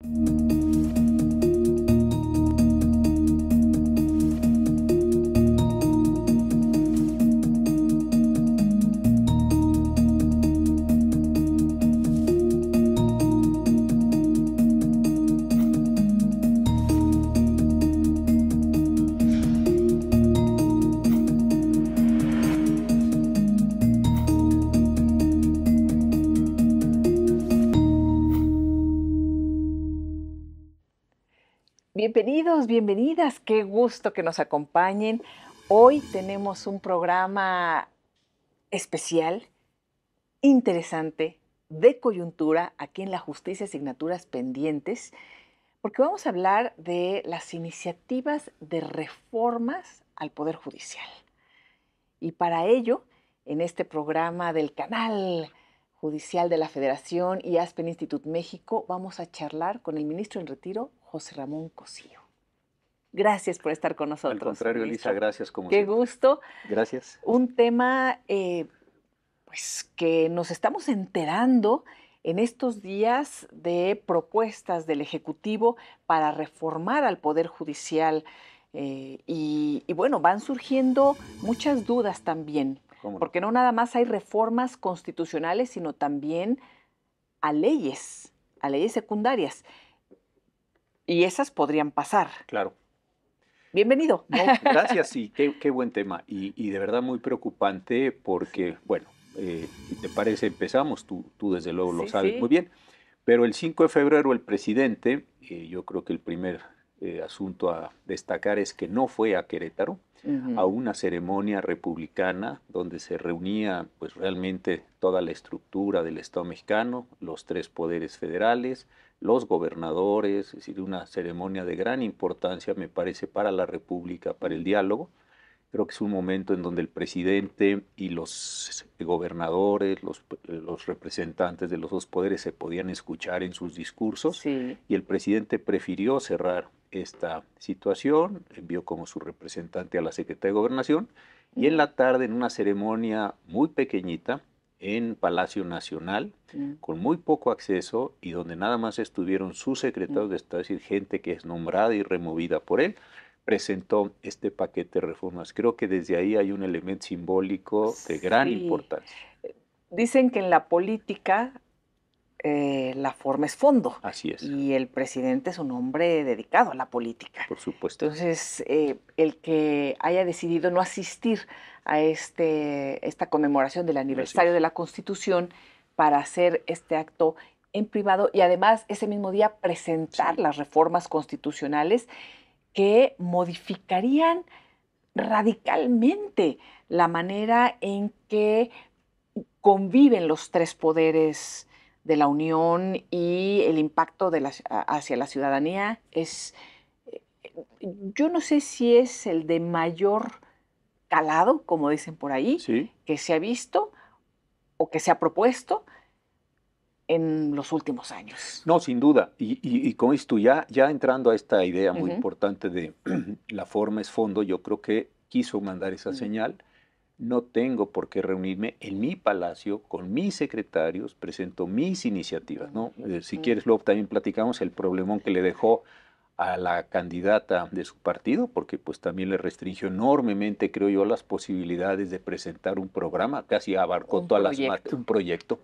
Thank you Bienvenidos, bienvenidas, qué gusto que nos acompañen. Hoy tenemos un programa especial, interesante, de coyuntura aquí en la Justicia Asignaturas Pendientes, porque vamos a hablar de las iniciativas de reformas al Poder Judicial. Y para ello, en este programa del canal Judicial de la Federación y Aspen Institute México, vamos a charlar con el ministro en retiro, José Ramón Cosío. Gracias por estar con nosotros. Al contrario, Elisa, gracias Qué gusto. Gracias. Un tema eh, pues que nos estamos enterando en estos días de propuestas del Ejecutivo para reformar al Poder Judicial. Eh, y, bueno, van surgiendo muchas dudas también, porque no nada más hay reformas constitucionales, sino también a leyes, a leyes secundarias. Y esas podrían pasar. Claro. Bienvenido. gracias, sí, qué, buen tema. Y, de verdad muy preocupante porque, bueno, eh, te parece, empezamos, tú, desde luego lo sabes muy bien, pero el 5 de febrero el presidente, eh, yo creo que el primer eh, asunto a destacar es que no fue a Querétaro, a una ceremonia republicana donde se reunía pues realmente toda la estructura del Estado mexicano, los tres poderes federales, los gobernadores, es decir, una ceremonia de gran importancia, me parece, para la República, para el diálogo. Creo que es un momento en donde el presidente y los gobernadores, los, representantes de los dos poderes se podían escuchar en sus discursos y el presidente prefirió cerrar esta situación, envió como su representante a la Secretaría de Gobernación y en la tarde, en una ceremonia muy pequeñita, en Palacio Nacional, mm. con muy poco acceso y donde nada más estuvieron sus secretarios mm. de Estado, es decir, gente que es nombrada y removida por él, presentó este paquete de reformas. Creo que desde ahí hay un elemento simbólico de gran importancia. Dicen que en la política eh, la forma es fondo. Así es. Y el presidente es un hombre dedicado a la política. Por supuesto. Entonces, eh, el que haya decidido no asistir a este, esta conmemoración del aniversario de la Constitución para hacer este acto en privado y además ese mismo día presentar las reformas constitucionales que modificarían radicalmente la manera en que conviven los tres poderes de la unión y el impacto de la, hacia la ciudadanía es, eh, yo no sé si es el de mayor calado, como dicen por ahí, que se ha visto o que se ha propuesto en los últimos años. No, sin duda. Y, con esto, ya, ya entrando a esta idea muy importante de la forma es fondo, yo creo que quiso mandar esa señal no tengo por qué reunirme en mi palacio con mis secretarios, presento mis iniciativas. Eh, si quieres, luego también platicamos el problemón que le dejó a la candidata de su partido, porque pues también le restringió enormemente, creo yo, las posibilidades de presentar un programa, casi abarcó todas las un proyecto,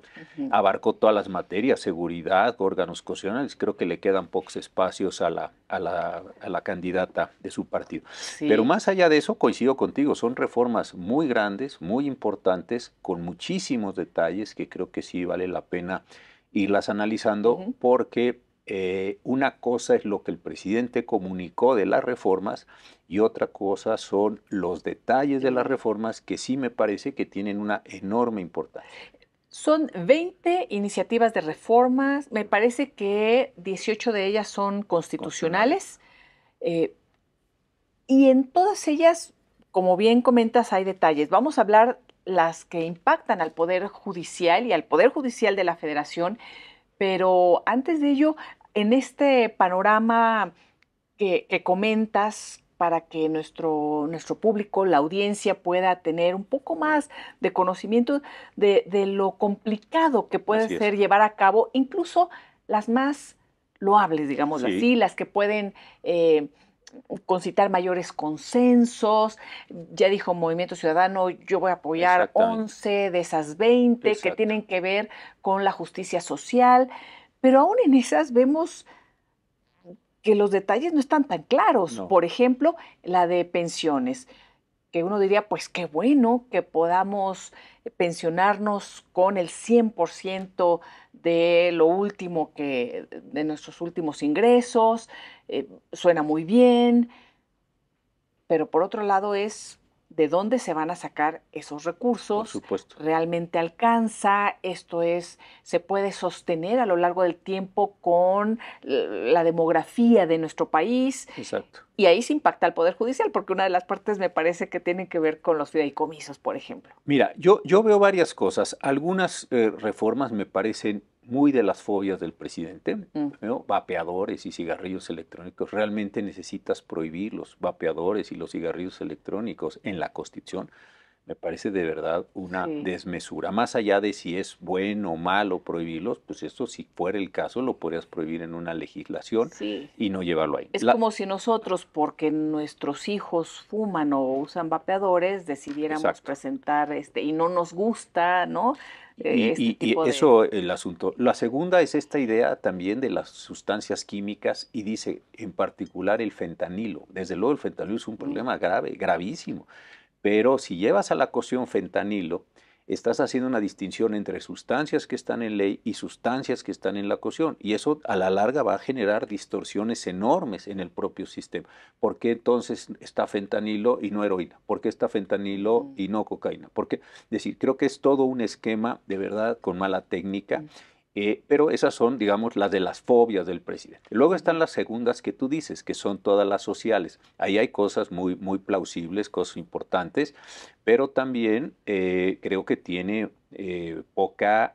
abarcó todas las materias, seguridad, órganos constitucionales, creo que le quedan pocos espacios a la, a la, candidata de su partido. Pero más allá de eso, coincido contigo, son reformas muy grandes, muy importantes, con muchísimos detalles que creo que sí vale la pena irlas analizando, porque eh, una cosa es lo que el presidente comunicó de las reformas y otra cosa son los detalles de las reformas que sí me parece que tienen una enorme importancia. Son 20 iniciativas de reformas, me parece que 18 de ellas son constitucionales eh, y en todas ellas, como bien comentas, hay detalles. Vamos a hablar las que impactan al Poder Judicial y al Poder Judicial de la Federación, pero antes de ello, en este panorama que, comentas, para que nuestro, nuestro, público, la audiencia pueda tener un poco más de conocimiento de, lo complicado que puede ser llevar a cabo, incluso las más loables, digamos así, las que pueden eh, concitar mayores consensos. Ya dijo Movimiento Ciudadano, yo voy a apoyar 11 de esas 20 que tienen que ver con la justicia social, pero aún en esas vemos que los detalles no están tan claros. Por ejemplo, la de pensiones, que uno diría, pues qué bueno que podamos pensionarnos con el 100% de lo último que de nuestros últimos ingresos, eh, suena muy bien, pero por otro lado es de dónde se van a sacar esos recursos. supuesto. Realmente alcanza, esto es, se puede sostener a lo largo del tiempo con la demografía de nuestro país. Exacto. Y ahí se impacta el Poder Judicial, porque una de las partes me parece que tiene que ver con los fideicomisos, por ejemplo. Mira, yo, yo veo varias cosas. Algunas eh, reformas me parecen muy de las fobias del presidente, mm. vapeadores y cigarrillos electrónicos. Realmente necesitas prohibir los vapeadores y los cigarrillos electrónicos en la Constitución. Me parece de verdad una desmesura. Más allá de si es bueno o malo prohibirlos, pues esto si fuera el caso lo podrías prohibir en una legislación y no llevarlo ahí. Es como si nosotros, porque nuestros hijos fuman o usan vapeadores, decidiéramos presentar este y no nos gusta, ¿no? y, este eso es el asunto. La segunda es esta idea también de las sustancias químicas y dice en particular el fentanilo. Desde luego el fentanilo es un mm. problema grave, gravísimo. Pero si llevas a la cocción fentanilo, estás haciendo una distinción entre sustancias que están en ley y sustancias que están en la cocción. Y eso a la larga va a generar distorsiones enormes en el propio sistema. ¿Por qué entonces está fentanilo y no heroína? ¿Por qué está fentanilo mm. y no cocaína? Porque, decir, creo que es todo un esquema de verdad con mala técnica. Mm. Eh, pero esas son, digamos, las de las fobias del presidente. Luego están las segundas que tú dices, que son todas las sociales. Ahí hay cosas muy, muy plausibles, cosas importantes, pero también eh, creo que tiene eh, poca,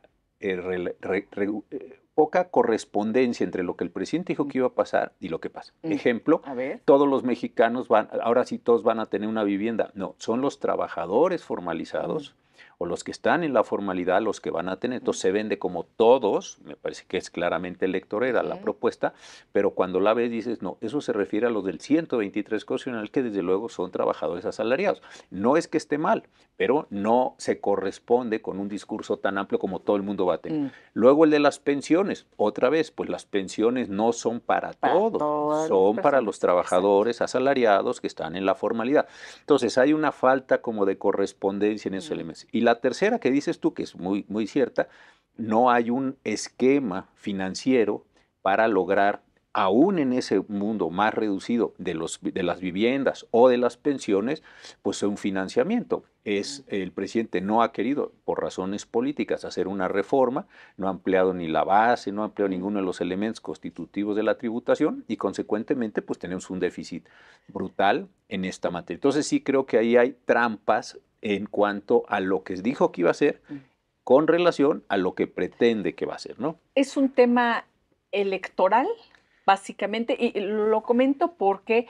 poca correspondencia entre lo que el presidente dijo que iba a pasar y lo que pasa. Mm. Ejemplo, todos los mexicanos van, ahora sí todos van a tener una vivienda. No, son los trabajadores formalizados. Mm o los que están en la formalidad, los que van a tener. Entonces se vende como todos, me parece que es claramente electorera la propuesta, pero cuando la ves dices, no, eso se refiere a los del 123 constitucional, que desde luego son trabajadores asalariados. No es que esté mal, pero no se corresponde con un discurso tan amplio como todo el mundo va a tener. Mm. Luego el de las pensiones, otra vez, pues las pensiones no son para, todos, son para los trabajadores asalariados que están en la formalidad. Entonces hay una falta como de correspondencia en esos mm. elementos. Y la la tercera que dices tú, que es muy, muy cierta, no hay un esquema financiero para lograr, aún en ese mundo más reducido de, los, de las viviendas o de las pensiones, pues un financiamiento. Es, el presidente no ha querido, por razones políticas, hacer una reforma, no ha ampliado ni la base, no ha ampliado ninguno de los elementos constitutivos de la tributación y, consecuentemente, pues tenemos un déficit brutal en esta materia. Entonces sí creo que ahí hay trampas en cuanto a lo que dijo que iba a hacer mm. con relación a lo que pretende que va a hacer, ¿no? Es un tema electoral, básicamente, y lo comento porque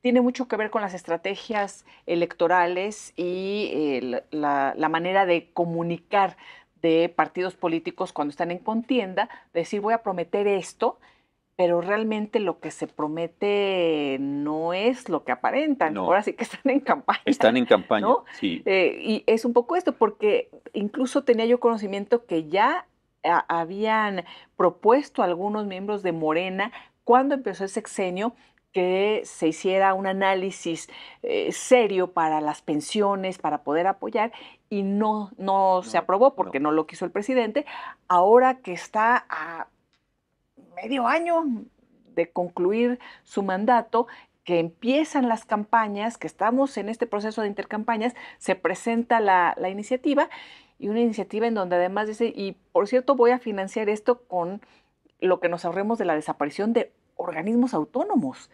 tiene mucho que ver con las estrategias electorales y eh, la manera de comunicar de partidos políticos cuando están en contienda, decir voy a prometer esto pero realmente lo que se promete no es lo que aparentan. Ahora sí que están en campaña. Están en campaña, sí. Eh, y es un poco esto, porque incluso tenía yo conocimiento que ya ah, habían propuesto algunos miembros de Morena cuando empezó el sexenio que se hiciera un análisis eh, serio para las pensiones, para poder apoyar, y no, no, se aprobó porque no. lo quiso el presidente. Ahora que está a medio año de concluir su mandato, que empiezan las campañas, que estamos en este proceso de intercampañas, se presenta la, iniciativa y una iniciativa en donde además dice, y por cierto voy a financiar esto con lo que nos ahorremos de la desaparición de organismos autónomos,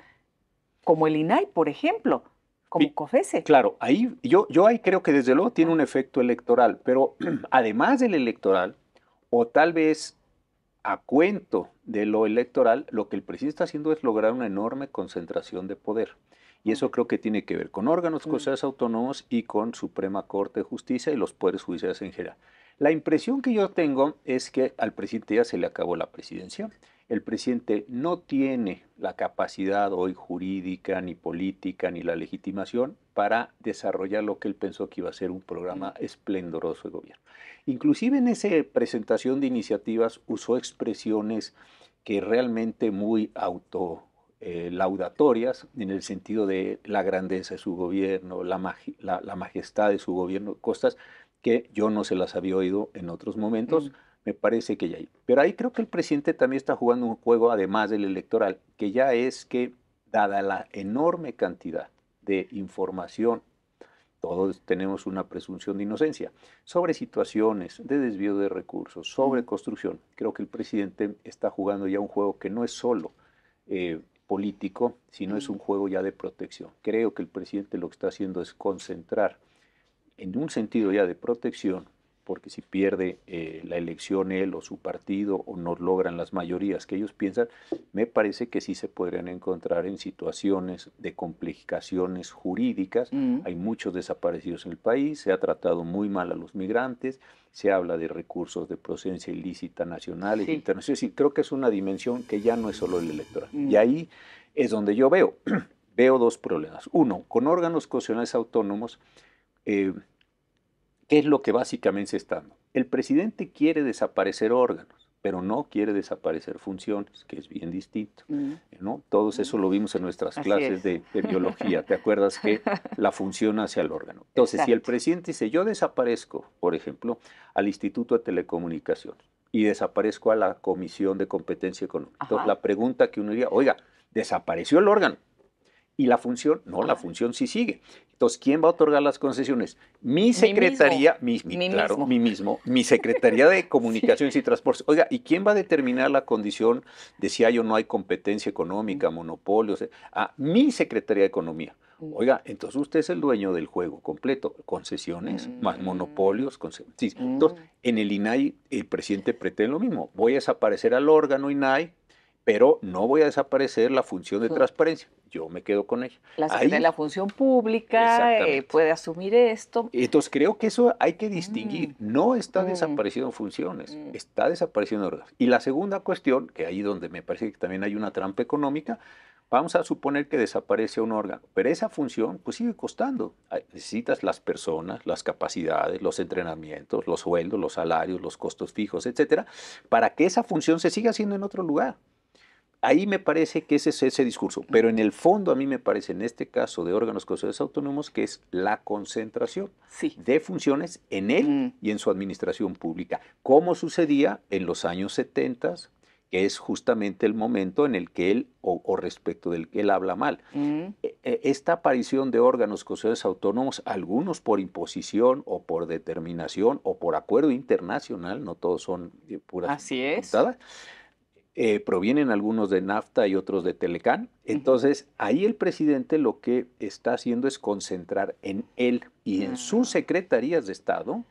como el INAI, por ejemplo, como COFESE. Claro, ahí yo, yo ahí creo que desde luego tiene un ah. efecto electoral, pero además del electoral, o tal vez a cuento de lo electoral, lo que el presidente está haciendo es lograr una enorme concentración de poder. Y eso creo que tiene que ver con órganos judiciales autónomos y con Suprema Corte de Justicia y los poderes judiciales en general. La impresión que yo tengo es que al presidente ya se le acabó la presidencia el presidente no tiene la capacidad hoy jurídica, ni política, ni la legitimación para desarrollar lo que él pensó que iba a ser un programa esplendoroso de gobierno. Inclusive en esa presentación de iniciativas usó expresiones que realmente muy auto eh, laudatorias en el sentido de la grandeza de su gobierno, la, majestad de su gobierno, cosas que yo no se las había oído en otros momentos me parece que ya hay. Pero ahí creo que el presidente también está jugando un juego, además del electoral, que ya es que, dada la enorme cantidad de información, todos tenemos una presunción de inocencia, sobre situaciones de desvío de recursos, sobre construcción, creo que el presidente está jugando ya un juego que no es solo eh, político, sino es un juego ya de protección. Creo que el presidente lo que está haciendo es concentrar en un sentido ya de protección porque si pierde eh, la elección él o su partido o no logran las mayorías que ellos piensan, me parece que sí se podrían encontrar en situaciones de complicaciones jurídicas. Mm. Hay muchos desaparecidos en el país, se ha tratado muy mal a los migrantes, se habla de recursos de procedencia ilícita nacionales, e internacionales. creo que es una dimensión que ya no es solo el electoral. Mm. Y ahí es donde yo veo, veo dos problemas. Uno, con órganos constitucionales autónomos, eh, ¿Qué es lo que básicamente se está dando? El presidente quiere desaparecer órganos, pero no quiere desaparecer funciones, que es bien distinto. ¿no? Todos eso lo vimos en nuestras clases de, biología. ¿Te acuerdas que la función hacia el órgano? Entonces, si el presidente dice, yo desaparezco, por ejemplo, al Instituto de Telecomunicaciones y desaparezco a la Comisión de Competencia Económica. Entonces, la pregunta que uno diría, oiga, desapareció el órgano, ¿Y la función? No, la función sí sigue. Entonces, ¿quién va a otorgar las concesiones? Mi secretaría, mi, claro, mismo. mi mismo, mi secretaría de comunicaciones y transportes. Oiga, ¿y quién va a determinar la condición de si hay o no hay competencia económica, monopolios? O ah, mi secretaría de economía. Oiga, entonces usted es el dueño del juego completo, concesiones, más mm. monopolios. Mm. Entonces, en el INAI el presidente pretende lo mismo. Voy a desaparecer al órgano INAI, pero no voy a desaparecer la función de transparencia. Yo me quedo con ella. La la Función Pública eh, puede asumir esto. Entonces creo que eso hay que distinguir. Mm. No está mm. desapareciendo funciones, mm. está desapareciendo órganos. Y la segunda cuestión, que ahí donde me parece que también hay una trampa económica, vamos a suponer que desaparece un órgano, pero esa función pues sigue costando. Necesitas las personas, las capacidades, los entrenamientos, los sueldos, los salarios, los costos fijos, etcétera, para que esa función se siga haciendo en otro lugar ahí me parece que ese es ese discurso, pero en el fondo a mí me parece en este caso de órganos consejos autónomos que es la concentración de funciones en él mm. y en su administración pública, como sucedía en los años 70, que es justamente el momento en el que él, o, respecto del que él habla mal. Mm. E, e, esta aparición de órganos consejos autónomos, algunos por imposición o por determinación o por acuerdo internacional, no todos son eh, puras. Así es. Eh, provienen algunos de NAFTA y otros de Telecán. Entonces, ahí el presidente lo que está haciendo es concentrar en él y en sus secretarías de Estado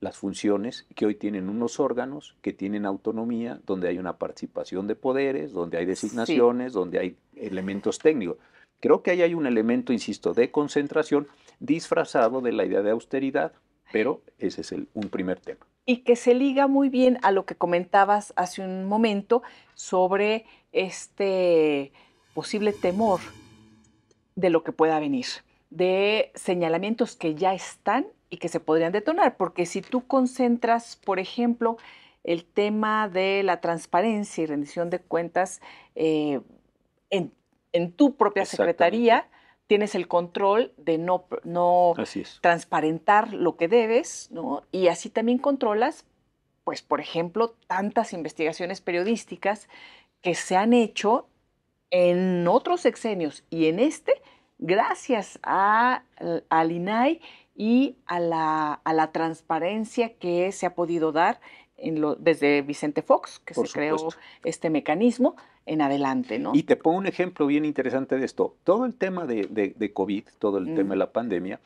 las funciones que hoy tienen unos órganos que tienen autonomía, donde hay una participación de poderes, donde hay designaciones, donde hay elementos técnicos. Creo que ahí hay un elemento, insisto, de concentración disfrazado de la idea de austeridad, pero ese es un primer tema y que se liga muy bien a lo que comentabas hace un momento sobre este posible temor de lo que pueda venir, de señalamientos que ya están y que se podrían detonar, porque si tú concentras, por ejemplo, el tema de la transparencia y rendición de cuentas eh, en, tu propia secretaría, tienes el control de no, no transparentar lo que debes, ¿no? Y así también controlas, pues, por ejemplo, tantas investigaciones periodísticas que se han hecho en otros sexenios y en este, gracias a, al INAI y a la, transparencia que se ha podido dar desde Vicente Fox, que se creó este mecanismo, en adelante, ¿no? Y te pongo un ejemplo bien interesante de esto. Todo el tema de, COVID, todo el tema de mm. la pandemia,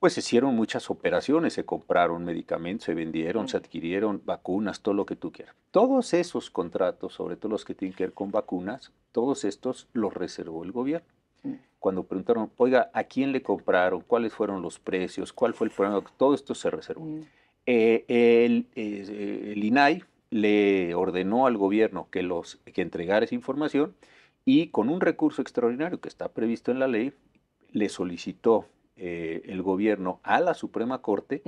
pues se hicieron muchas operaciones, se compraron medicamentos, se vendieron, se adquirieron vacunas, todo lo que tú quieras. Todos esos contratos, sobre todo los que tienen que ver con vacunas, todos estos los reservó el gobierno. Mm. Cuando preguntaron, oiga, ¿a quién le compraron? ¿Cuáles fueron los precios? ¿Cuál fue el problema? Todo esto se reservó. Mm. Eh, el, eh, el INAI, le ordenó al gobierno que, los, que entregara esa información y con un recurso extraordinario que está previsto en la ley, le solicitó eh, el gobierno a la Suprema Corte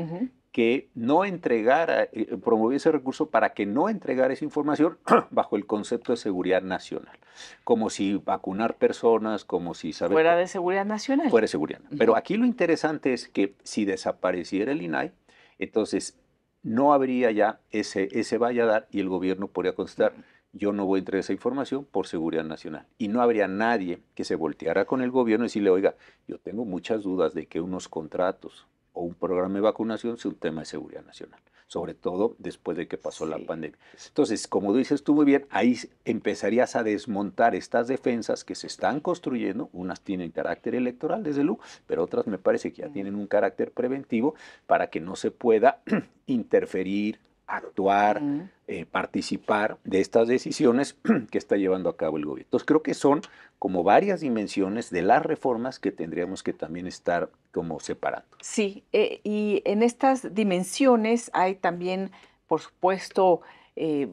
que no entregara, eh, promoviese recurso para que no entregara esa información bajo el concepto de seguridad nacional, como si vacunar personas, como si saber... Fuera de seguridad nacional. Fuera de seguridad. nacional. Pero aquí lo interesante es que si desapareciera el INAI, entonces no habría ya ese, ese valladar y el gobierno podría contestar, yo no voy a entregar esa información por seguridad nacional. Y no habría nadie que se volteara con el gobierno y decirle, oiga, yo tengo muchas dudas de que unos contratos o un programa de vacunación sea un tema de seguridad nacional sobre todo después de que pasó la pandemia. Entonces, como dices tú muy bien, ahí empezarías a desmontar estas defensas que se están construyendo, unas tienen carácter electoral, desde luego, pero otras me parece que ya tienen un carácter preventivo para que no se pueda interferir, actuar, eh, participar de estas decisiones que está llevando a cabo el gobierno. Entonces creo que son como varias dimensiones de las reformas que tendríamos que también estar como separando. Sí, eh, y en estas dimensiones hay también, por supuesto, eh,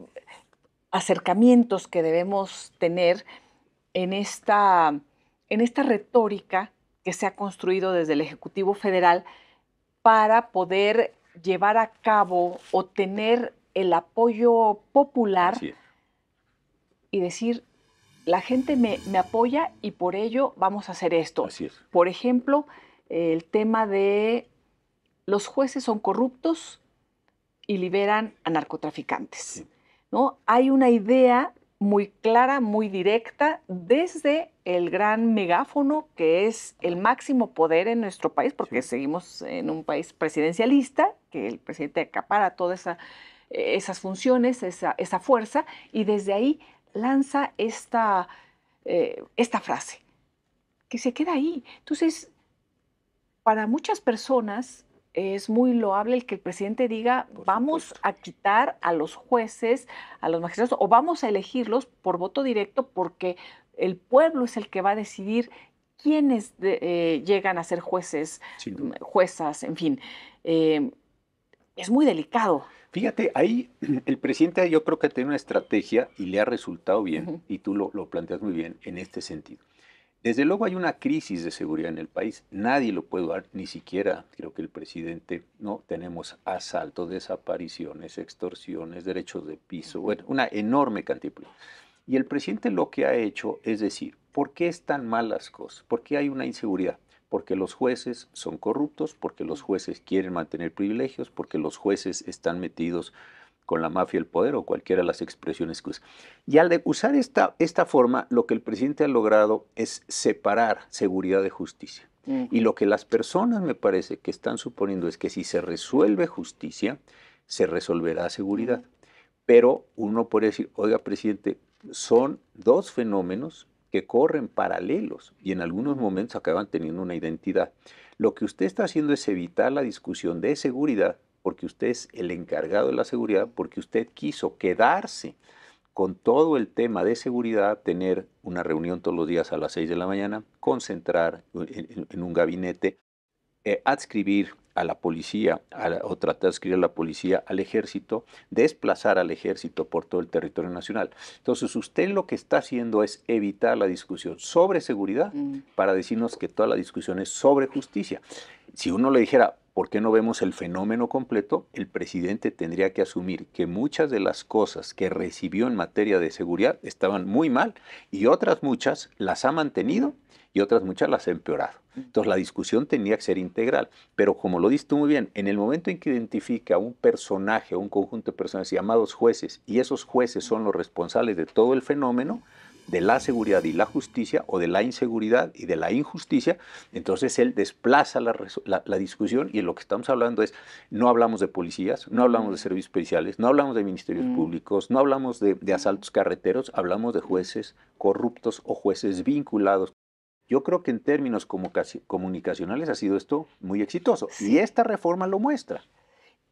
acercamientos que debemos tener en esta, en esta retórica que se ha construido desde el Ejecutivo Federal para poder llevar a cabo o tener el apoyo popular y decir, la gente me, apoya y por ello vamos a hacer esto. Por ejemplo, el tema de los jueces son corruptos y liberan a narcotraficantes. ¿no? Hay una idea muy clara, muy directa, desde el gran megáfono que es el máximo poder en nuestro país, porque seguimos en un país presidencialista, que el presidente acapara todas eh, esas funciones, esa, fuerza, y desde ahí lanza esta, eh, esta frase, que se queda ahí. Entonces, para muchas personas es muy loable el que el presidente diga vamos a quitar a los jueces, a los magistrados, o vamos a elegirlos por voto directo porque el pueblo es el que va a decidir quiénes eh, llegan a ser jueces, juezas, en fin es muy delicado. Fíjate, ahí el presidente yo creo que tiene una estrategia y le ha resultado bien, y tú lo, planteas muy bien en este sentido. Desde luego hay una crisis de seguridad en el país, nadie lo puede dar, ni siquiera creo que el presidente, ¿no? Tenemos asaltos, desapariciones, extorsiones, derechos de piso, bueno, una enorme cantidad. Y el presidente lo que ha hecho es decir, ¿por qué están mal las cosas? ¿Por qué hay una inseguridad? porque los jueces son corruptos, porque los jueces quieren mantener privilegios, porque los jueces están metidos con la mafia, el poder o cualquiera de las expresiones que usa. Y al usar esta, esta forma, lo que el presidente ha logrado es separar seguridad de justicia. Y lo que las personas, me parece, que están suponiendo es que si se resuelve justicia, se resolverá seguridad. Pero uno puede decir, oiga, presidente, son dos fenómenos que corren paralelos y en algunos momentos acaban teniendo una identidad. Lo que usted está haciendo es evitar la discusión de seguridad porque usted es el encargado de la seguridad, porque usted quiso quedarse con todo el tema de seguridad, tener una reunión todos los días a las 6 de la mañana, concentrar en, un gabinete, eh, adscribir a la policía o tratar de escribir a la policía al ejército, desplazar al ejército por todo el territorio nacional. Entonces usted lo que está haciendo es evitar la discusión sobre seguridad mm. para decirnos que toda la discusión es sobre justicia. Si uno le dijera, ¿por qué no vemos el fenómeno completo? El presidente tendría que asumir que muchas de las cosas que recibió en materia de seguridad estaban muy mal y otras muchas las ha mantenido y otras muchas las ha empeorado. Entonces la discusión tenía que ser integral, pero como lo diste muy bien, en el momento en que identifica un personaje, o un conjunto de personas llamados jueces, y esos jueces son los responsables de todo el fenómeno, de la seguridad y la justicia o de la inseguridad y de la injusticia, entonces él desplaza la, discusión y lo que estamos hablando es, no hablamos de policías, no hablamos de servicios policiales, no hablamos de ministerios mm. públicos, no hablamos de asaltos carreteros, hablamos de jueces corruptos o jueces vinculados yo creo que en términos comunicacionales ha sido esto muy exitoso y esta reforma lo muestra.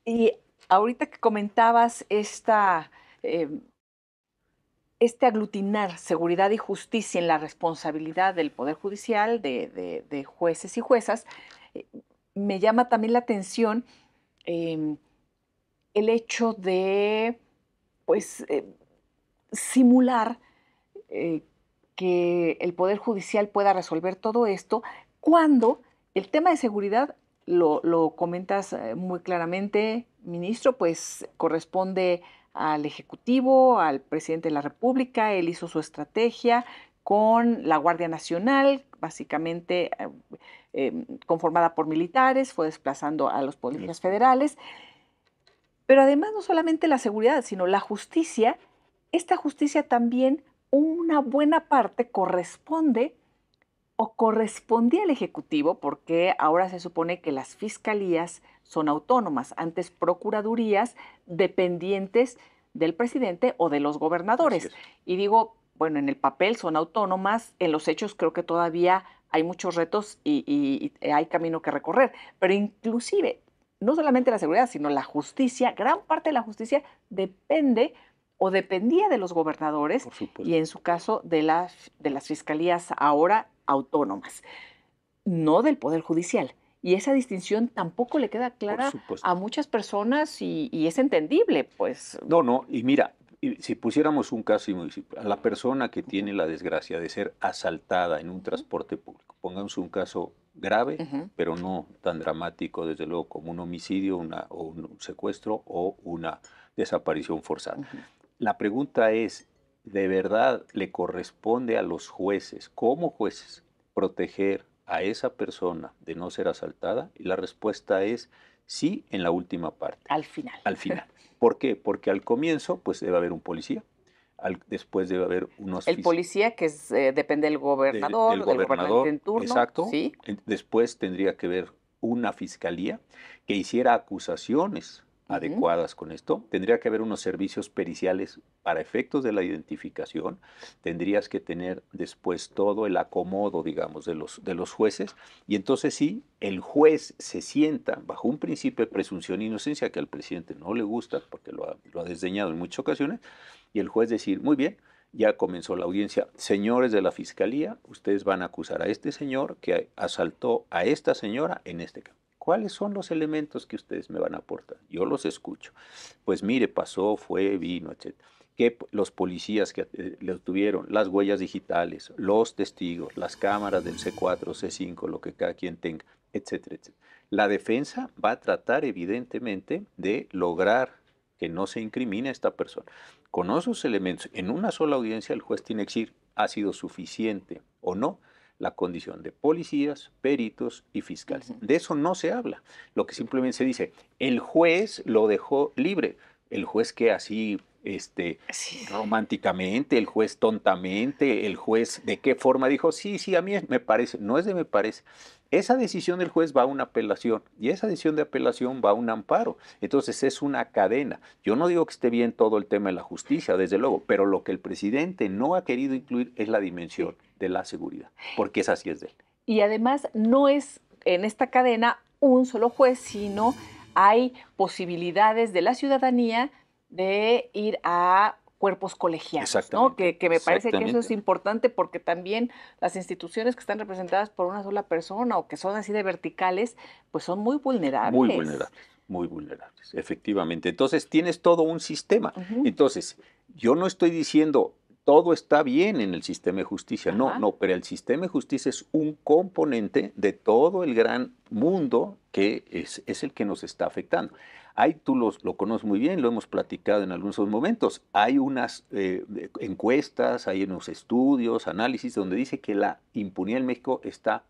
Y ahorita que comentabas esta, em, este aglutinar seguridad y justicia en la responsabilidad del Poder Judicial, de, jueces y juezas, eh, me llama también la atención em, el hecho de, pues, em, simular eh, que el Poder Judicial pueda resolver todo esto cuando el tema de seguridad, lo, comentas eh, muy claramente, ministro, pues corresponde al Ejecutivo, al presidente de la República, él hizo su estrategia con la Guardia Nacional, básicamente eh, em, conformada por militares, fue desplazando a los policías federales. Pero además no solamente la seguridad, sino la justicia, esta justicia también una buena parte corresponde o correspondía al Ejecutivo, porque ahora se supone que las fiscalías son autónomas, antes procuradurías dependientes del presidente o de los gobernadores. Y digo, bueno, en el papel son autónomas, en los hechos creo que todavía hay muchos retos y, hay camino que recorrer, pero inclusive no solamente la seguridad, sino la justicia, gran parte de la justicia depende o dependía de los gobernadores y en su caso de las, de las fiscalías ahora autónomas, no del Poder Judicial. Y esa distinción tampoco le queda clara a muchas personas y, es entendible, pues. No, no, y mira, si pusiéramos un caso, a la persona que tiene la desgracia de ser asaltada en un transporte público, pongamos un caso grave, pero no tan dramático, desde luego, como un homicidio o un secuestro o una desaparición forzada la pregunta es, ¿de verdad le corresponde a los jueces, como jueces, proteger a esa persona de no ser asaltada? Y la respuesta es sí en la última parte. Al final. Al final. ¿Por qué? Porque al comienzo, pues debe haber un policía. después debe haber unos... El policía que eh, depende del gobernador, del, gobernador en turno. Exacto. Después tendría que haber una fiscalía que hiciera acusaciones adecuadas con esto. Tendría que haber unos servicios periciales para efectos de la identificación. Tendrías que tener después todo el acomodo, digamos, de los, de los jueces. Y entonces sí, el juez se sienta bajo un principio de presunción e inocencia que al presidente no le gusta porque lo ha, lo ha desdeñado en muchas ocasiones. Y el juez decir, muy bien, ya comenzó la audiencia. Señores de la fiscalía, ustedes van a acusar a este señor que asaltó a esta señora en este campo. ¿Cuáles son los elementos que ustedes me van a aportar? Yo los escucho. Pues mire, pasó, fue, vino, etc. Que los policías que eh, le tuvieron, las huellas digitales, los testigos, las cámaras del C4, C5, lo que cada quien tenga, etcétera, etcétera. La defensa va a tratar evidentemente de lograr que no se incrimine a esta persona. Con esos elementos, en una sola audiencia el juez tiene que decir, ha sido suficiente o no la condición de policías, peritos y fiscales. De eso no se habla. Lo que simplemente se dice, el juez lo dejó libre. El juez que así este, románticamente, el juez tontamente, el juez de qué forma dijo, sí, sí, a mí me parece, no es de me parece. Esa decisión del juez va a una apelación y esa decisión de apelación va a un amparo. Entonces es una cadena. Yo no digo que esté bien todo el tema de la justicia, desde luego, pero lo que el presidente no ha querido incluir es la dimensión de la seguridad, porque es así es de él. Y además no es en esta cadena un solo juez, sino hay posibilidades de la ciudadanía de ir a cuerpos colegiados, ¿no? Que, me parece que eso es importante porque también las instituciones que están representadas por una sola persona o que son así de verticales, pues son muy vulnerables. Muy vulnerables, muy vulnerables, efectivamente. Entonces tienes todo un sistema. Entonces, yo no estoy diciendo todo está bien en el sistema de justicia. No, no, pero el sistema de justicia es un componente de todo el gran mundo que es, el que nos está afectando. Ahí tú lo conoces muy bien, lo hemos platicado en algunos momentos. Hay unas eh, encuestas, hay unos estudios, análisis donde dice que la impunidad en México está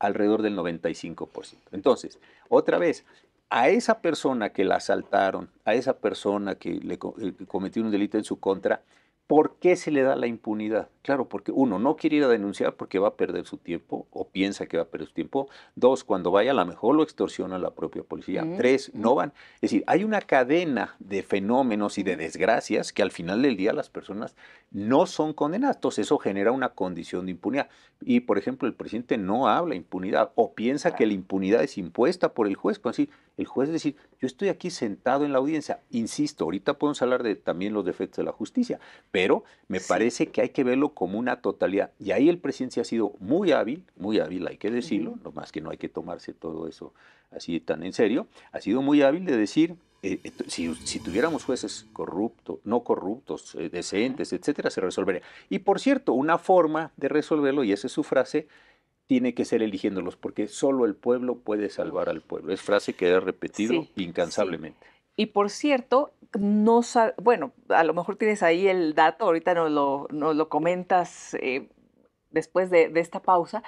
alrededor del 95%. Entonces, otra vez, a esa persona que la asaltaron, a esa persona que le, eh, cometió un delito en su contra, ¿por qué se le da la impunidad? Claro, porque uno no quiere ir a denunciar porque va a perder su tiempo o piensa que va a perder su tiempo. Dos, cuando vaya a lo mejor lo extorsiona la propia policía. Mm, Tres, mm. no van. Es decir, hay una cadena de fenómenos y de mm. desgracias que al final del día las personas no son condenadas. Entonces eso genera una condición de impunidad. Y por ejemplo, el presidente no habla impunidad o piensa que la impunidad es impuesta por el juez. Así, pues el juez decir, yo estoy aquí sentado en la audiencia. Insisto, ahorita podemos hablar de también los defectos de la justicia, pero me parece que hay que verlo como una totalidad. Y ahí el presidente ha sido muy hábil, muy hábil, hay que decirlo, más que no hay que tomarse todo eso así tan en serio, ha sido muy hábil de decir, eh, eh, si, tuviéramos jueces corruptos, no corruptos, eh, decentes, etcétera, se resolvería. Y por cierto, una forma de resolverlo, y esa es su frase, tiene que ser eligiéndolos, porque solo el pueblo puede salvar al pueblo. Es frase que ha repetido incansablemente. Y por cierto, no bueno, a lo mejor tienes ahí el dato, ahorita nos lo, comentas eh, después de, esta pausa,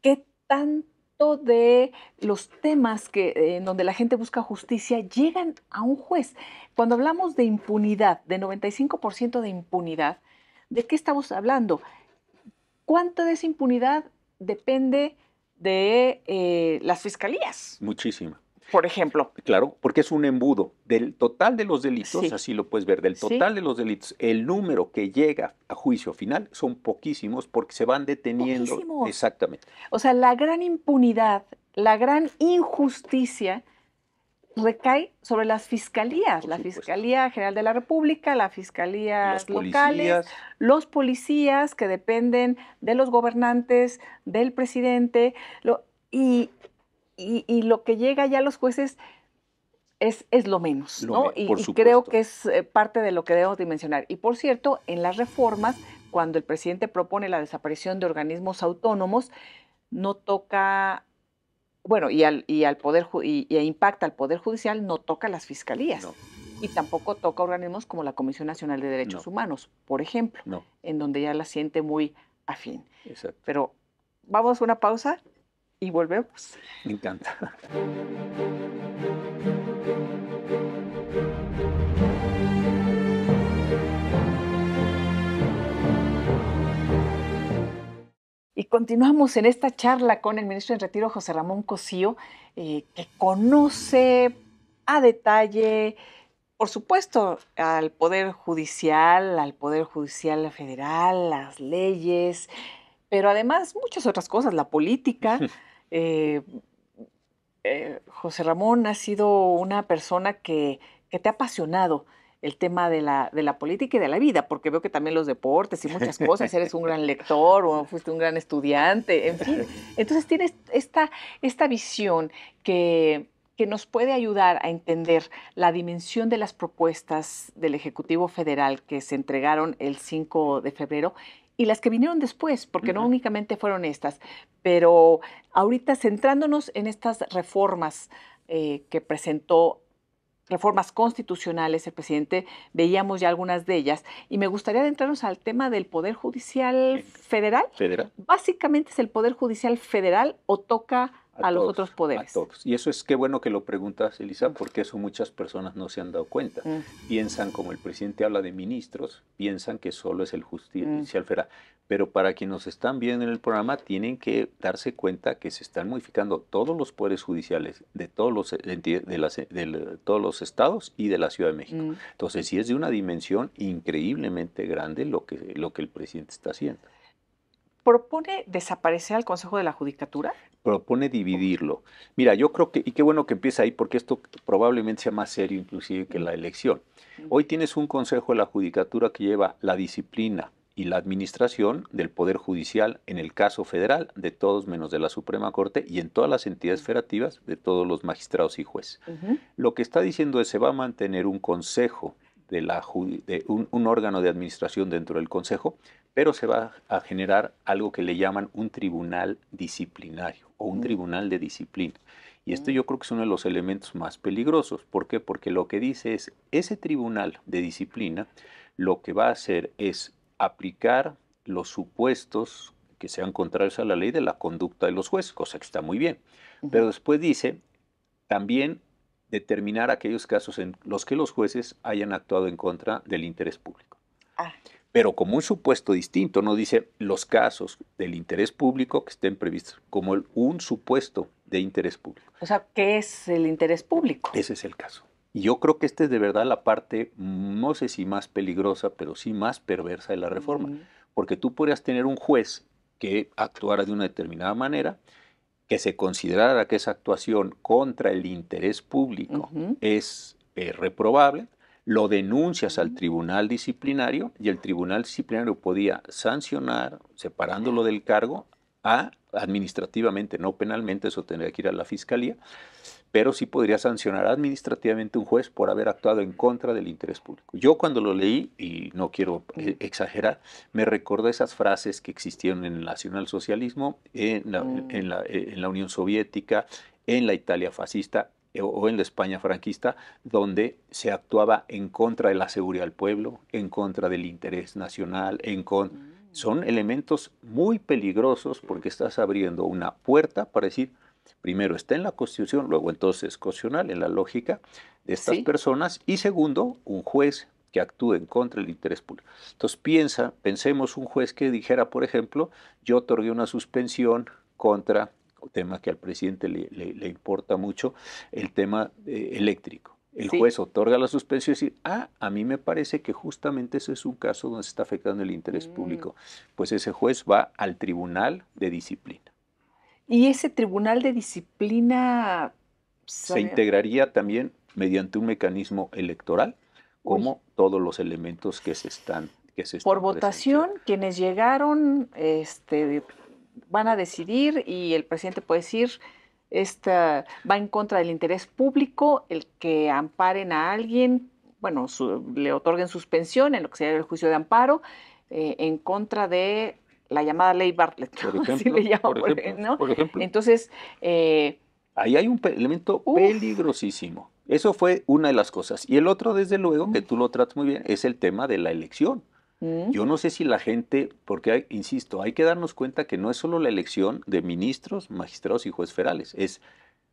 ¿qué tanto de los temas que, eh, en donde la gente busca justicia llegan a un juez? Cuando hablamos de impunidad, de 95% de impunidad, ¿de qué estamos hablando? ¿Cuánto de esa impunidad depende de eh, las fiscalías? Muchísima por ejemplo. Claro, porque es un embudo. Del total de los delitos, así lo puedes ver, del total de los delitos, el número que llega a juicio final son poquísimos porque se van deteniendo. Exactamente. O sea, la gran impunidad, la gran injusticia recae sobre las fiscalías, la Fiscalía General de la República, la fiscalías locales, los policías que dependen de los gobernantes, del presidente, lo, y y, lo que llega ya a los jueces es, es lo menos, ¿no? y, creo que es eh, parte de lo que debemos dimensionar. Y por cierto, en las reformas, cuando el presidente propone la desaparición de organismos autónomos, no toca bueno, y al, y al poder y, impacta al poder judicial, no toca las fiscalías. Y tampoco toca organismos como la Comisión Nacional de Derechos Humanos, por ejemplo, en donde ya la siente muy afín. Pero vamos a una pausa y volvemos. Me encanta. Y continuamos en esta charla con el ministro en retiro, José Ramón Cosío, eh, que conoce a detalle, por supuesto, al Poder Judicial, al Poder Judicial Federal, las leyes, pero además muchas otras cosas, la política. Eh, eh, José Ramón ha sido una persona que, te ha apasionado el tema de la, política y de la vida, porque veo que también los deportes y muchas cosas, eres un gran lector o fuiste un gran estudiante, en fin. Entonces tienes esta, esta visión que, que nos puede ayudar a entender la dimensión de las propuestas del Ejecutivo Federal que se entregaron el 5 de febrero y las que vinieron después, porque no únicamente fueron estas, pero ahorita centrándonos en estas reformas eh, que presentó reformas constitucionales, el presidente, veíamos ya algunas de ellas, y me gustaría adentrarnos al tema del Poder Judicial Federal. Federal. Básicamente es el Poder Judicial Federal o toca a, los otros poderes. Y eso es qué bueno que lo preguntas, Elisa, porque eso muchas personas no se han dado cuenta. Mm. Piensan, como el presidente habla de ministros, piensan que solo es el mm. judicial Pero para quienes nos están viendo en el programa, tienen que darse cuenta que se están modificando todos los poderes judiciales de todos los, eh, de eh, eh, todos los estados y de la Ciudad de México. Mm. Entonces, sí es de una dimensión increíblemente grande lo que, lo que el presidente está haciendo. ¿Propone desaparecer al Consejo de la Judicatura? propone dividirlo. Mira, yo creo que, y qué bueno que empieza ahí, porque esto probablemente sea más serio inclusive que la elección. Hoy tienes un Consejo de la Judicatura que lleva la disciplina y la administración del Poder Judicial, en el caso federal, de todos menos de la Suprema Corte, y en todas las entidades federativas, de todos los magistrados y jueces. Lo que está diciendo es, se va a mantener un Consejo de, la, un, un, órgano de administración dentro del Consejo, pero se va a generar algo que le llaman un tribunal disciplinario o un mm. tribunal de disciplina. Y esto mm. yo creo que es uno de los elementos más peligrosos. ¿Por qué? Porque lo que dice es, ese tribunal de disciplina lo que va a hacer es aplicar los supuestos que sean contrarios a la ley de la conducta de los jueces, cosa que está muy bien. Pero después dice, también determinar aquellos casos en los que los jueces hayan actuado en contra del interés público. Ah. Pero como un supuesto distinto, no dice los casos del interés público que estén previstos, como un supuesto de interés público. O sea, ¿qué es el interés público? Ese es el caso. Y yo creo que esta es de verdad la parte, no sé si más peligrosa, pero sí más perversa de la reforma. Porque tú podrías tener un juez que actuara de una determinada manera, que se considerara que esa actuación contra el interés público es eh, reprobable, lo denuncias al tribunal disciplinario y el tribunal disciplinario podía sancionar, separándolo del cargo, a administrativamente, no penalmente, eso tendría que ir a la fiscalía, pero sí podría sancionar administrativamente un juez por haber actuado en contra del interés público. Yo cuando lo leí, y no quiero e-, exagerar, me recordó esas frases que existieron en el nacionalsocialismo, en la, mm. e-, en la, Unión Soviética, en la Italia fascista, e-, o en la España franquista, donde se actuaba en contra de la seguridad del pueblo, en contra del interés nacional, mm. Son elementos muy peligrosos porque estás abriendo una puerta para decir, primero está en la Constitución, luego entonces es constitucional en la lógica de estas personas, y segundo, un juez que actúe en contra del interés público. Entonces piensa, pensemos un juez que dijera, por ejemplo, yo otorgué una suspensión contra, tema que al presidente le, importa mucho, el tema eh, eléctrico. El juez otorga la suspensión y decir, ah, a mí me parece que justamente ese es un caso donde se está afectando el interés mm. público. Pues ese juez va al tribunal de disciplina. Y ese tribunal de disciplina... ¿Se integraría también mediante un mecanismo electoral? como todos los elementos que se están que por votación quienes llegaron este van a decidir y el presidente puede decir esta va en contra del interés público el que amparen a alguien bueno le otorguen suspensión en lo que sería el juicio de amparo eh, en contra de la llamada ley Bartlett, por ejemplo, por ejemplo, Entonces, eh, ahí hay un elemento peligrosísimo. Eso fue una de las cosas. Y el otro, desde luego, que tú lo tratas muy bien, es el tema de la elección. Mm. Yo no sé si la gente, porque insisto, hay que darnos cuenta que no es solo la elección de ministros, magistrados y jueces federales, es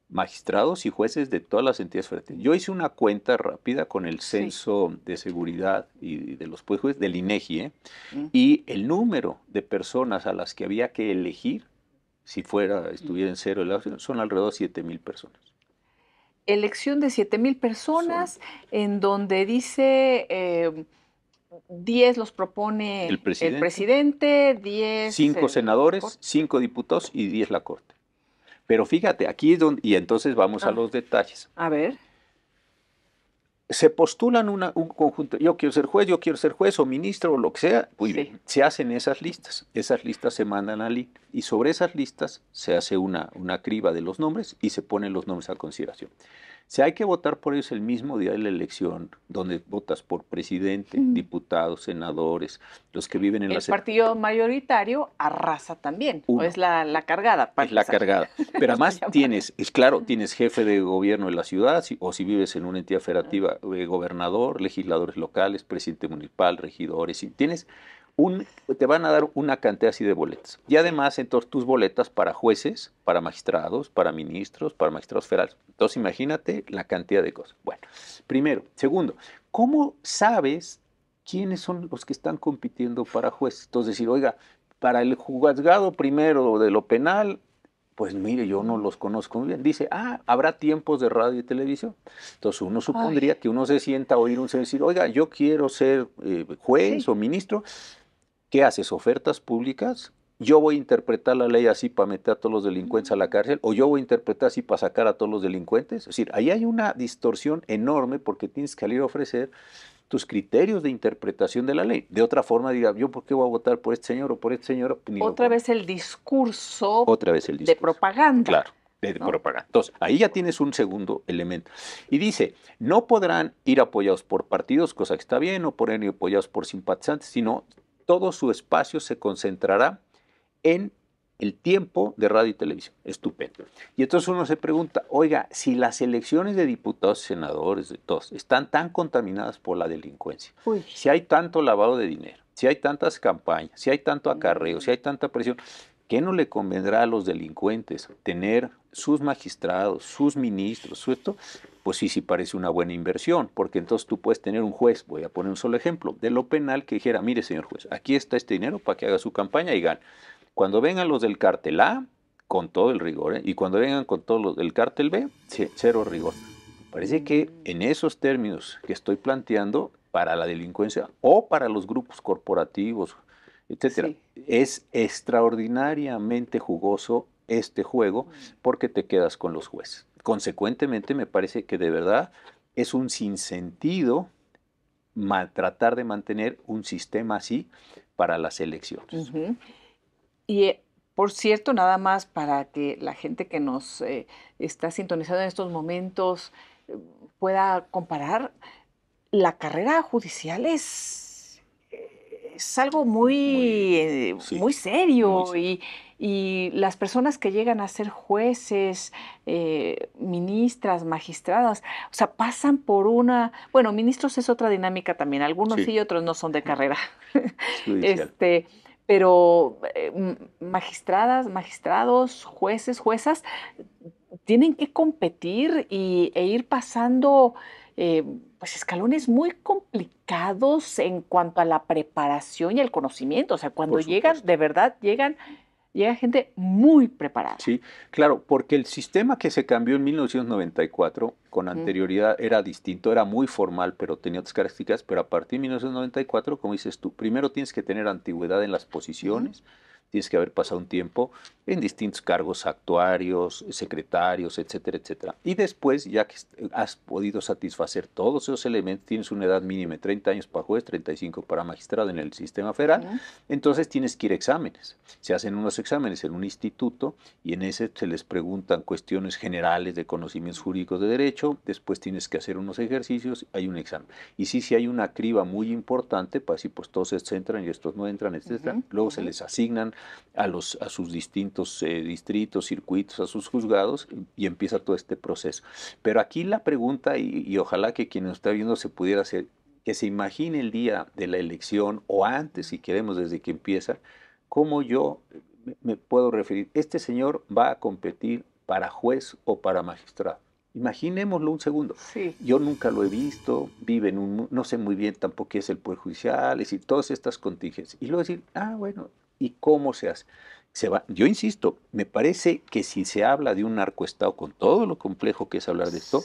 magistrados y jueces de todas las entidades federativas. Yo hice una cuenta rápida con el censo de seguridad y de los jueces del INEGI e ¿eh? mm. y el número de personas a las que había que elegir si fuera mm. estuviera en cero son alrededor de 7 mil personas. Elección de 7 mil personas en donde dice 10 em, los propone el presidente, 10... 5 senadores, 5 diputados y 10 la Corte. Pero fíjate, aquí es donde, y entonces vamos a ah. los detalles. A ver. Se postulan un conjunto, yo quiero ser juez, yo quiero ser juez o ministro o lo que sea, muy bien, se hacen esas listas, esas listas se mandan al INE y sobre esas listas se hace una, una criba de los nombres y se ponen los nombres a consideración. Si hay que votar por ellos el mismo día de la elección, donde votas por presidente, diputados, senadores, los que viven en el El partido mayoritario arrasa también, o es la, cargada. es la cargada. Pero además tienes, es claro, tienes jefe de gobierno de la ciudad, o si vives en una entidad federativa, eh, gobernador, legisladores locales, presidente municipal, regidores, y tienes te van a dar una cantidad así de boletas. Y además, entonces, tus boletas para jueces, para magistrados, para ministros, para magistrados federales. Entonces, imagínate la cantidad de cosas. Bueno, primero. Segundo, ¿cómo sabes quiénes son los que están compitiendo para jueces? Entonces, decir, oiga, para el juzgado primero de lo penal, pues mire, yo no los conozco muy bien. Dice, ah, habrá tiempos de radio y televisión. Entonces uno supondría que uno se sienta a oír un ser decir, oiga, yo quiero ser eh, juez o ministro, ¿qué haces? ¿Ofertas públicas? Yo voy a interpretar la ley así para meter a todos los delincuentes a la cárcel, o yo voy a interpretar así para sacar a todos los delincuentes. Es decir, ahí hay una distorsión enorme porque tienes que salir a ofrecer tus criterios de interpretación de la ley. De otra forma, diga, yo por qué voy a votar por este señor o por este señor? Pues, otra vez el discurso. De propaganda. Claro, de propaganda. Entonces, ahí ya tienes un segundo elemento. Y dice, no podrán ir apoyados por partidos, cosa que está bien, o podrán ir apoyados por simpatizantes, sino todo su espacio se concentrará en el tiempo de radio y televisión. Estupendo. Y entonces uno se pregunta, oiga, si las elecciones de diputados, senadores, de todos, están tan contaminadas por la delincuencia, si hay tanto lavado de dinero, si hay tantas campañas, si hay tanto acarreo, si hay tanta presión, ¿qué no le convendrá a los delincuentes tener sus magistrados, sus ministros, pues sí, sí parece una buena inversión, porque entonces tú puedes tener un juez, voy a poner un solo ejemplo, de lo penal que dijera, mire señor juez, aquí está este dinero para que haga su campaña y gane. Cuando vengan los del cártel A, con todo el rigor, ¿eh? y cuando vengan con todos los del cartel B, cero rigor. Parece que en esos términos que estoy planteando, para la delincuencia o para los grupos corporativos, etcétera, es extraordinariamente jugoso este juego porque te quedas con los jueces. Consecuentemente, me parece que de verdad es un sinsentido maltratar de mantener un sistema así para las elecciones. Y eh, por cierto, nada más para que la gente que nos eh, está sintonizando en estos momentos eh, pueda comparar, la carrera judicial es, algo muy, muy, serio y y las personas que llegan a ser jueces, eh, ministras, magistradas, o sea, pasan por una... Bueno, ministros es otra dinámica también, algunos sí, y otros no son de carrera. este, pero eh, magistradas, magistrados, jueces, juezas, tienen que competir y, e ir pasando eh, pues escalones muy complicados en cuanto a la preparación y el conocimiento. O sea, cuando llegan, de verdad, llegan llega gente muy preparada. Sí, claro, porque el sistema que se cambió en 1994 con anterioridad era distinto, era muy formal, pero tenía otras características, pero a partir de 1994, como dices tú, primero tienes que tener antigüedad en las posiciones tienes que haber pasado un tiempo en distintos cargos actuarios, secretarios, etcétera, etcétera. Y después, ya que has podido satisfacer todos esos elementos, tienes una edad mínima de 30 años para juez, 35 para magistrado en el sistema federal, entonces tienes que ir a exámenes. Se hacen unos exámenes en un instituto y en ese se les preguntan cuestiones generales de conocimientos jurídicos de derecho, después tienes que hacer unos ejercicios, hay un examen. Y sí, sí hay una criba muy importante para decir, pues todos estos entran y estos no entran, etcétera. Luego se les asignan a, sus distintos eh, distritos, circuitos, a sus juzgados y empieza todo este proceso. Pero aquí la pregunta, y, ojalá que quien nos está viendo se pudiera hacer, que se imagine el día de la elección o antes, si queremos, desde que empieza, cómo yo me puedo referir, este señor va a competir para juez o para magistrado. Imaginémoslo un segundo. Yo nunca lo he visto, vive en un, no sé muy bien tampoco qué es el Poder Judicial, es todas estas contingencias. Y luego decir, ah, bueno, y cómo se hace. Yo insisto, me parece que si se habla de un narcoestado con todo lo complejo que es hablar de esto,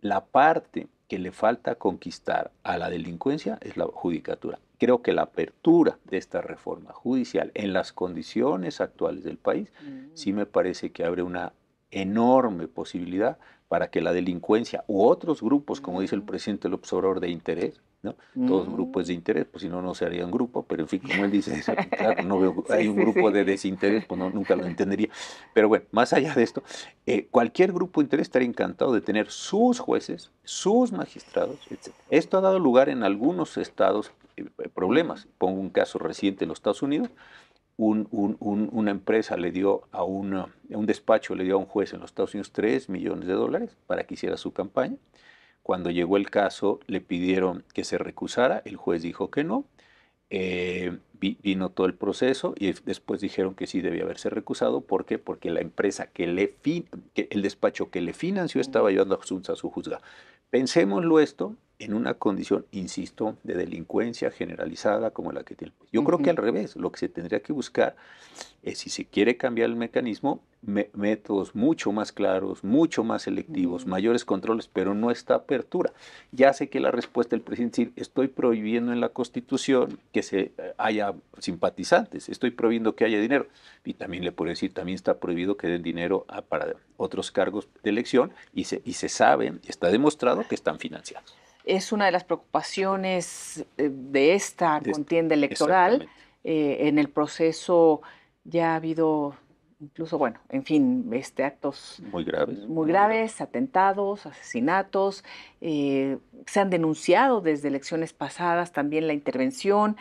la parte que le falta conquistar a la delincuencia es la judicatura. Creo que la apertura de esta reforma judicial en las condiciones actuales del país mm. sí me parece que abre una enorme posibilidad para que la delincuencia u otros grupos, como dice el mm. presidente, el observador de interés, todos grupos de interés, pues si no, no se haría un grupo, pero en fin, como él dice, pues, no veo, hay un grupo de desinterés, pues nunca lo entendería. Pero bueno, más allá de esto, eh, cualquier grupo de interés estaría encantado de tener sus jueces, sus magistrados, etc. Esto ha dado lugar en algunos estados eh, eh, problemas. Pongo un caso reciente en los Estados Unidos, una empresa le dio a un despacho, le dio a un juez en los Estados Unidos 3 millones de dólares para que hiciera su campaña. Cuando llegó el caso, le pidieron que se recusara, el juez dijo que no, eh, vino todo el proceso y después dijeron que sí debía haberse recusado. ¿Por qué? Porque la empresa que le que el despacho que le financió estaba llevando a a su juzga. Pensémoslo esto en una condición, insisto, de delincuencia generalizada como la que tiene. Yo creo que al revés, lo que se tendría que buscar es, si se quiere cambiar el mecanismo, métodos mucho más claros, mucho más selectivos, mayores controles, pero no esta apertura. Ya sé que la respuesta del presidente es decir, estoy prohibiendo en la Constitución que se eh, haya simpatizantes, estoy prohibiendo que haya dinero. Y también le puedo decir, también está prohibido que den dinero para otros cargos de elección y se, y se sabe, está demostrado que están financiados es una de las preocupaciones eh, de esta contienda electoral. Eh, en el proceso ya ha habido incluso, bueno, en fin, este, actos muy graves, muy, atentados, asesinatos. Eh, se han denunciado desde elecciones pasadas también la intervención.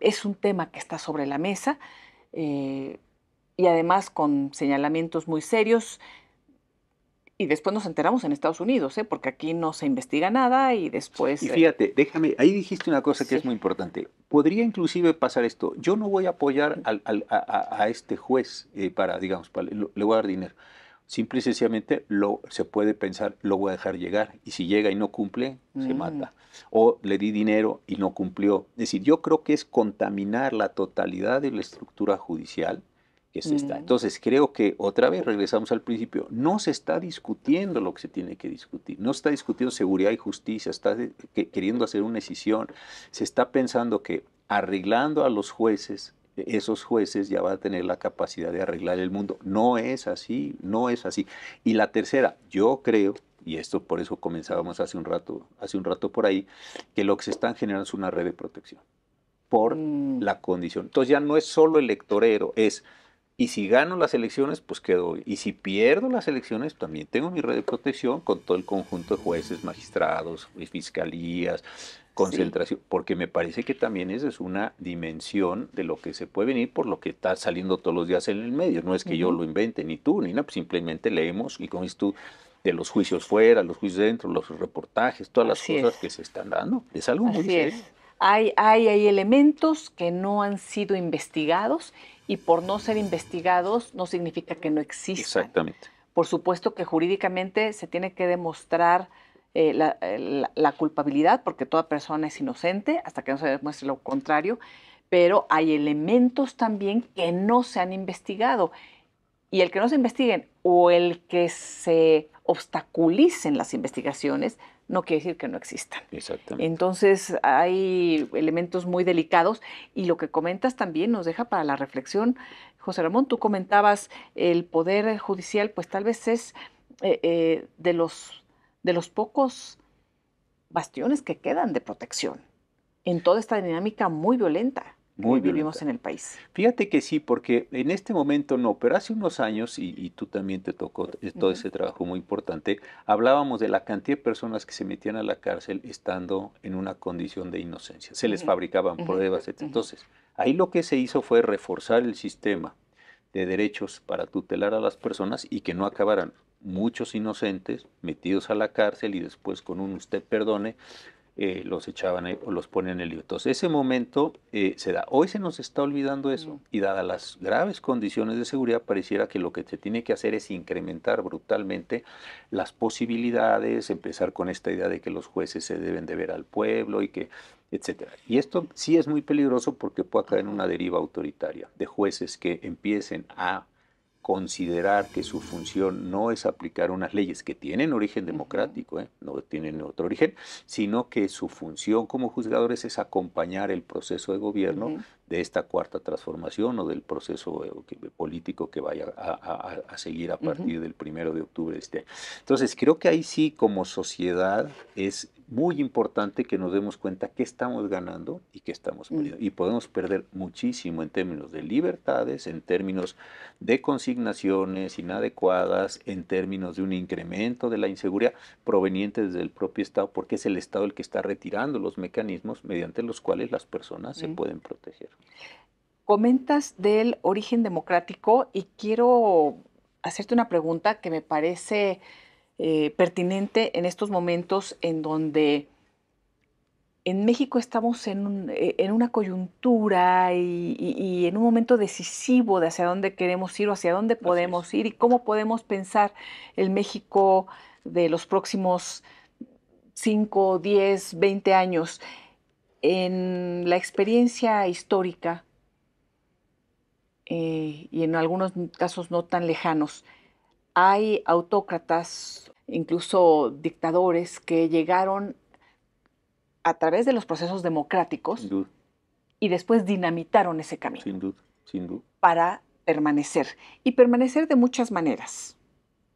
Es un tema que está sobre la mesa y además con señalamientos muy serios y después nos enteramos en Estados Unidos, ¿eh? porque aquí no se investiga nada y después... Y eh, fíjate, déjame, ahí dijiste una cosa que es muy importante. Podría inclusive pasar esto. Yo no voy a apoyar a, este juez eh, para, digamos, le, voy a dar dinero. Simple y sencillamente lo, se puede pensar, lo voy a dejar llegar. Y si llega y no cumple, se mm. mata. O le di dinero y no cumplió. Es decir, yo creo que es contaminar la totalidad de la estructura judicial Mm. Entonces creo que otra vez regresamos al principio, no se está discutiendo lo que se tiene que discutir, no se está discutiendo seguridad y justicia, está queriendo hacer una decisión, se está pensando que arreglando a los jueces, esos jueces ya van a tener la capacidad de arreglar el mundo. No es así, no es así. Y la tercera, yo creo, y esto por eso comenzábamos hace un rato, hace un rato por ahí, que lo que se están generando es una red de protección por mm. la condición. Entonces ya no es solo electorero, es y si gano las elecciones, pues quedo. Y si pierdo las elecciones, también tengo mi red de protección con todo el conjunto de jueces, magistrados, eh, fiscalías, concentración, porque me parece que también esa es una dimensión de lo que se puede venir por lo que está saliendo todos los días en el medio. No es que yo lo invente, ni tú, ni nada, pues simplemente leemos y con esto de los juicios fuera, los juicios dentro, los reportajes, todas las cosas que se están dando. Es algo muy serio. Hay, elementos que no han sido investigados y por no ser investigados no significa que no existan. Exactamente. Por supuesto que jurídicamente se tiene que demostrar eh, la, culpabilidad, porque toda persona es inocente hasta que no se demuestre lo contrario, pero hay elementos también que no se han investigado. Y el que no se investiguen o el que se obstaculicen las investigaciones no quiere decir que no existan. Exactamente. Entonces hay elementos muy delicados y lo que comentas también nos deja para la reflexión. José Ramón, tú comentabas el poder judicial, pues tal vez es eh, eh, de, los, de los pocos bastiones que quedan de protección en toda esta dinámica muy violenta. Muy vivimos en el país. Fíjate que sí, porque en este momento no, pero hace unos años, y, tú también te tocó eh, todo ese trabajo muy importante, hablábamos de la cantidad de personas que se metían a la cárcel estando en una condición de inocencia. Se les fabricaban pruebas, Entonces, ahí lo que se hizo fue reforzar el sistema de derechos para tutelar a las personas y que no acabaran muchos inocentes metidos a la cárcel y después con un usted perdone eh, los echaban eh, o los ponían en el libro. Entonces, ese momento eh, se da. Hoy se nos está olvidando eso y dadas las graves condiciones de seguridad, pareciera que lo que se tiene que hacer es incrementar brutalmente las posibilidades, empezar con esta idea de que los jueces se deben de ver al pueblo y que, etcétera. Y esto sí es muy peligroso porque puede caer en una deriva autoritaria de jueces que empiecen a considerar que su función no es aplicar unas leyes que tienen origen democrático, ¿eh? no tienen otro origen, sino que su función como juzgadores es acompañar el proceso de gobierno de esta cuarta transformación o del proceso eh, político que vaya a, seguir a partir del primero de octubre de este año. Entonces, creo que ahí sí, como sociedad, es muy importante que nos demos cuenta qué estamos ganando y qué estamos mm. perdiendo. Y podemos perder muchísimo en términos de libertades, en términos de consignaciones inadecuadas, en términos de un incremento de la inseguridad proveniente desde el propio Estado, porque es el Estado el que está retirando los mecanismos mediante los cuales las personas se mm. pueden proteger. Comentas del origen democrático y quiero hacerte una pregunta que me parece eh, pertinente en estos momentos en donde en México estamos en, eh, una coyuntura y, en un momento decisivo de hacia dónde queremos ir o hacia dónde podemos ir y cómo podemos pensar el México de los próximos 5, 10, 20 años. En la experiencia histórica eh, y en algunos casos no tan lejanos, hay autócratas, incluso dictadores, que llegaron a través de los procesos democráticos y después dinamitaron ese camino. Sin duda, sin duda. Para permanecer. Y permanecer de muchas maneras.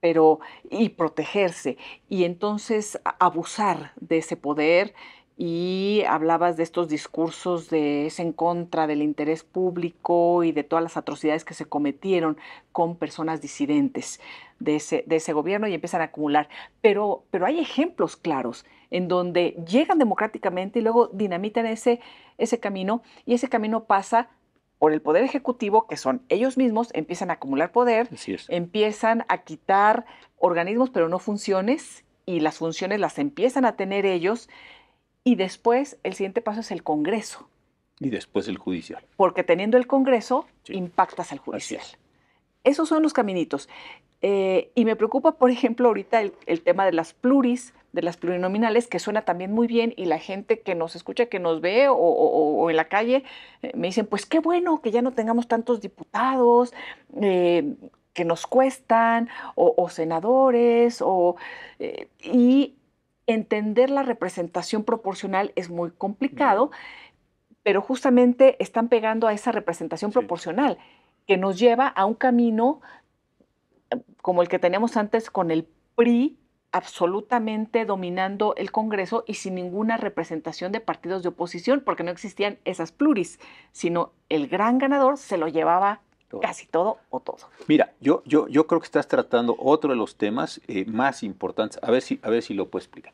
Pero, y protegerse. Y entonces abusar de ese poder y hablabas de estos discursos de ese en contra del interés público y de todas las atrocidades que se cometieron con personas disidentes de ese, gobierno y empiezan a acumular. Pero, pero hay ejemplos claros en donde llegan democráticamente y luego dinamitan ese, ese camino y ese camino pasa por el poder ejecutivo, que son ellos mismos, empiezan a acumular poder, empiezan a quitar organismos pero no funciones y las funciones las empiezan a tener ellos y después el siguiente paso es el Congreso. Y después el judicial. Porque teniendo el Congreso, impactas al judicial. Esos son los caminitos. Eh, y me preocupa, por ejemplo, ahorita el, tema de las pluris, de las plurinominales, que suena también muy bien y la gente que nos escucha, que nos ve o, en la calle, eh, me dicen, pues qué bueno que ya no tengamos tantos diputados eh, que nos cuestan, o, senadores, o, y Entender la representación proporcional es muy complicado, pero justamente están pegando a esa representación proporcional que nos lleva a un camino em, como el que teníamos antes con el PRI absolutamente dominando el Congreso y sin ninguna representación de partidos de oposición, porque no existían esas pluris, sino el gran ganador se lo llevaba Casi todo o todo. Mira, yo, yo, yo creo que estás tratando otro de los temas eh, más importantes. A ver, si, a ver si lo puedo explicar.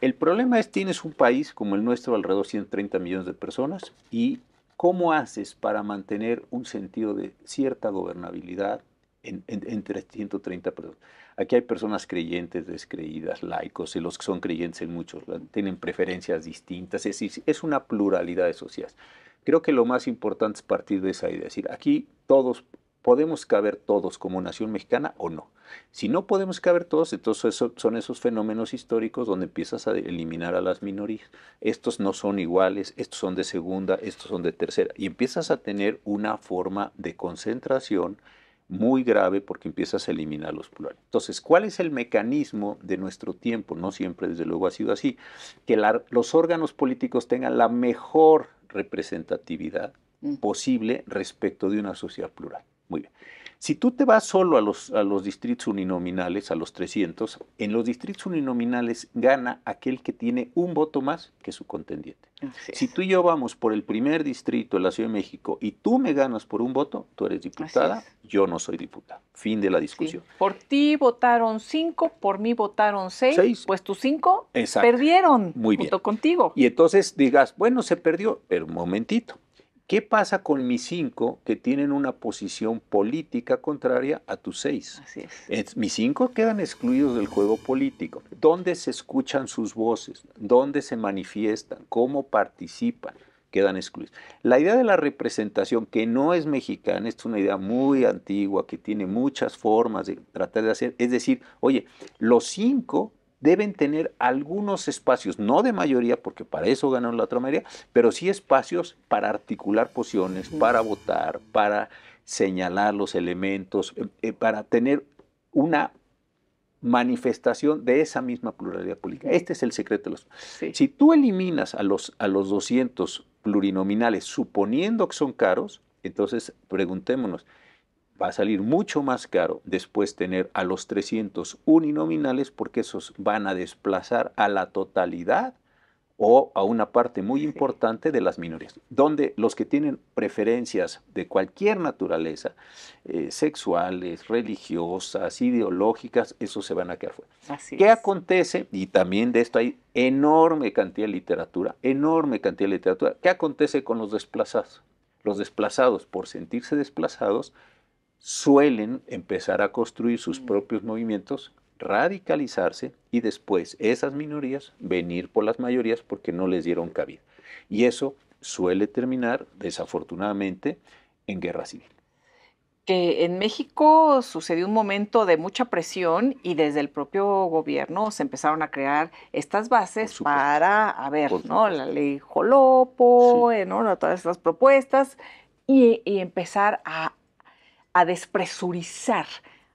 El problema es, tienes un país como el nuestro, alrededor de 130 millones de personas, y ¿cómo haces para mantener un sentido de cierta gobernabilidad entre 130 personas? Aquí hay personas creyentes, descreídas, laicos, y los que son creyentes en muchos, tienen preferencias distintas, es es una pluralidad de sociedades. Creo que lo más importante es partir de esa idea, es decir, aquí todos podemos caber todos como nación mexicana o no. Si no podemos caber todos, entonces son esos fenómenos históricos donde empiezas a eliminar a las minorías. Estos no son iguales, estos son de segunda, estos son de tercera. Y empiezas a tener una forma de concentración muy grave porque empiezas a eliminar a los plurales. Entonces, ¿cuál es el mecanismo de nuestro tiempo? No siempre, desde luego, ha sido así. Que los órganos políticos tengan la mejor representatividad mm. posible respecto de una sociedad plural. Muy bien. Si tú te vas solo a los, a los distritos uninominales, a los 300, en los distritos uninominales gana aquel que tiene un voto más que su contendiente. Si tú y yo vamos por el primer distrito de la Ciudad de México y tú me ganas por un voto, tú eres diputada, yo no soy diputada. Fin de la discusión. Por ti votaron cinco, por mí votaron seis, pues tus cinco perdieron Muy bien. contigo. Y entonces digas, bueno, se perdió, pero un momentito. ¿Qué pasa con mis cinco que tienen una posición política contraria a tus seis? Así es. Mis cinco quedan excluidos del juego político. ¿Dónde se escuchan sus voces? ¿Dónde se manifiestan? ¿Cómo participan? Quedan excluidos. La idea de la representación, que no es mexicana, es una idea muy antigua, que tiene muchas formas de tratar de hacer. Es decir, oye, los cinco deben tener algunos espacios, no de mayoría, porque para eso ganaron la otra mayoría, pero sí espacios para articular posiciones, para votar, para señalar los elementos, eh, eh, para tener una manifestación de esa misma pluralidad pública. Este es el secreto de los... Si tú eliminas a los, a los 200 plurinominales suponiendo que son caros, entonces preguntémonos, va a salir mucho más caro después tener a los 300 uninominales porque esos van a desplazar a la totalidad o a una parte muy importante de las minorías, donde los que tienen preferencias de cualquier naturaleza, eh, sexuales, religiosas, ideológicas, esos se van a quedar fuera. ¿Qué acontece? Y también de esto hay enorme cantidad de literatura, enorme cantidad de literatura. ¿Qué acontece con los desplazados? Los desplazados, por sentirse desplazados, suelen empezar a construir sus mm. propios movimientos, radicalizarse y después esas minorías venir por las mayorías porque no les dieron cabida. Y eso suele terminar, desafortunadamente, en guerra civil. Que en México sucedió un momento de mucha presión y desde el propio gobierno se empezaron a crear estas bases para, a ver, ¿no? La ley Jolopo, eh, todas estas propuestas y empezar a, a despresurizar